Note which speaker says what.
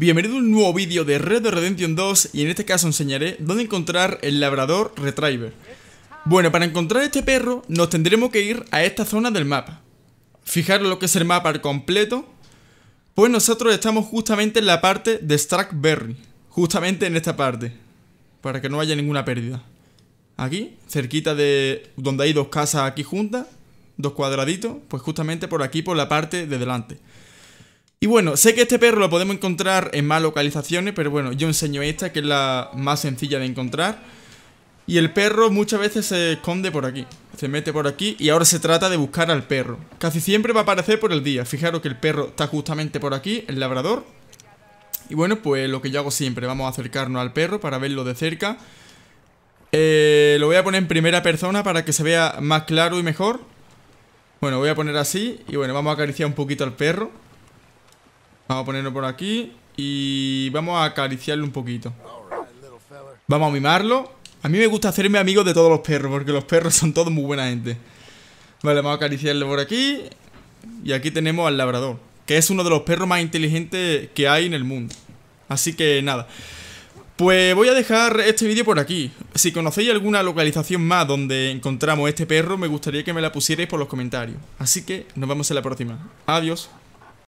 Speaker 1: Bienvenido a un nuevo vídeo de Red Dead Redemption 2 y en este caso enseñaré dónde encontrar el labrador Retriever. Bueno, para encontrar este perro nos tendremos que ir a esta zona del mapa. Fijaros lo que es el mapa al completo, pues nosotros estamos justamente en la parte de Strackberry, justamente en esta parte, para que no haya ninguna pérdida. Aquí, cerquita de donde hay dos casas aquí juntas, dos cuadraditos, pues justamente por aquí, por la parte de delante. Y bueno, sé que este perro lo podemos encontrar en más localizaciones, pero bueno, yo enseño esta, que es la más sencilla de encontrar. Y el perro muchas veces se esconde por aquí, se mete por aquí y ahora se trata de buscar al perro. Casi siempre va a aparecer por el día, fijaros que el perro está justamente por aquí, el labrador. Y bueno, pues lo que yo hago siempre, vamos a acercarnos al perro para verlo de cerca. Eh, lo voy a poner en primera persona para que se vea más claro y mejor. Bueno, voy a poner así y bueno, vamos a acariciar un poquito al perro. Vamos a ponerlo por aquí y vamos a acariciarlo un poquito. Vamos a mimarlo. A mí me gusta hacerme amigo de todos los perros porque los perros son todos muy buena gente. Vale, vamos a acariciarlo por aquí. Y aquí tenemos al labrador, que es uno de los perros más inteligentes que hay en el mundo. Así que nada. Pues voy a dejar este vídeo por aquí. Si conocéis alguna localización más donde encontramos este perro, me gustaría que me la pusierais por los comentarios. Así que nos vemos en la próxima. Adiós.